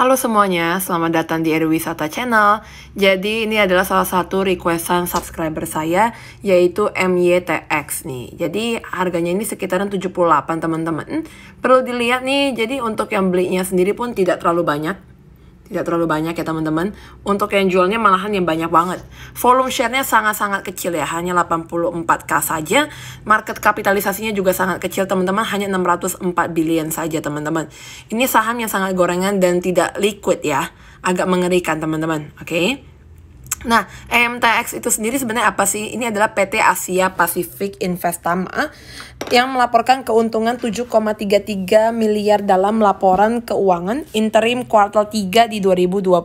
Halo semuanya, selamat datang di Erwisata Channel. Jadi ini adalah salah satu requestan subscriber saya yaitu MYTX nih. Jadi harganya ini sekitaran 78 teman-teman. Perlu dilihat nih, jadi untuk yang belinya sendiri pun tidak terlalu banyak tidak terlalu banyak ya teman-teman. Untuk yang jualnya malahan yang banyak banget. Volume share-nya sangat-sangat kecil ya, hanya 84k saja. Market kapitalisasinya juga sangat kecil teman-teman, hanya 604 billion saja teman-teman. Ini saham yang sangat gorengan dan tidak liquid ya. Agak mengerikan teman-teman, oke? Okay? Nah, e mtx itu sendiri sebenarnya apa sih? Ini adalah PT Asia Pacific Investama eh, yang melaporkan keuntungan 7,33 miliar dalam laporan keuangan interim kuartal 3 di 2020.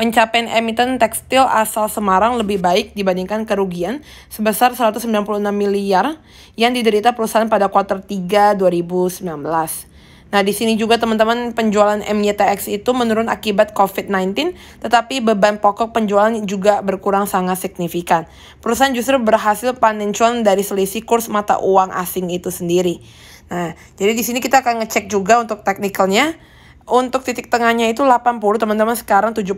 Pencapaian emiten tekstil asal Semarang lebih baik dibandingkan kerugian sebesar 196 miliar yang diderita perusahaan pada kuartal 3 2019. Nah, di sini juga teman-teman penjualan MYTX itu menurun akibat COVID-19, tetapi beban pokok penjualan juga berkurang sangat signifikan. Perusahaan justru berhasil panen cuan dari selisih kurs mata uang asing itu sendiri. Nah, jadi di sini kita akan ngecek juga untuk teknikalnya. Untuk titik tengahnya itu 80, teman-teman sekarang 78,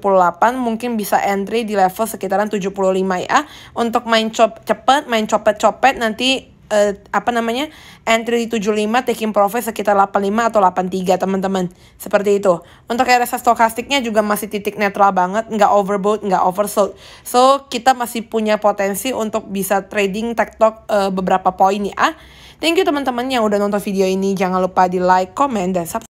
mungkin bisa entry di level sekitaran 75 ya. Untuk main cepet, main copet-copet nanti uh, apa namanya entry 75 taking profit sekitar 85 atau 83 teman-teman seperti itu untuk RSI stokastiknya juga masih titik netral banget nggak overbought nggak oversold so kita masih punya potensi untuk bisa trading tektok uh, eh, beberapa poin ya thank you teman-teman yang udah nonton video ini jangan lupa di like comment dan subscribe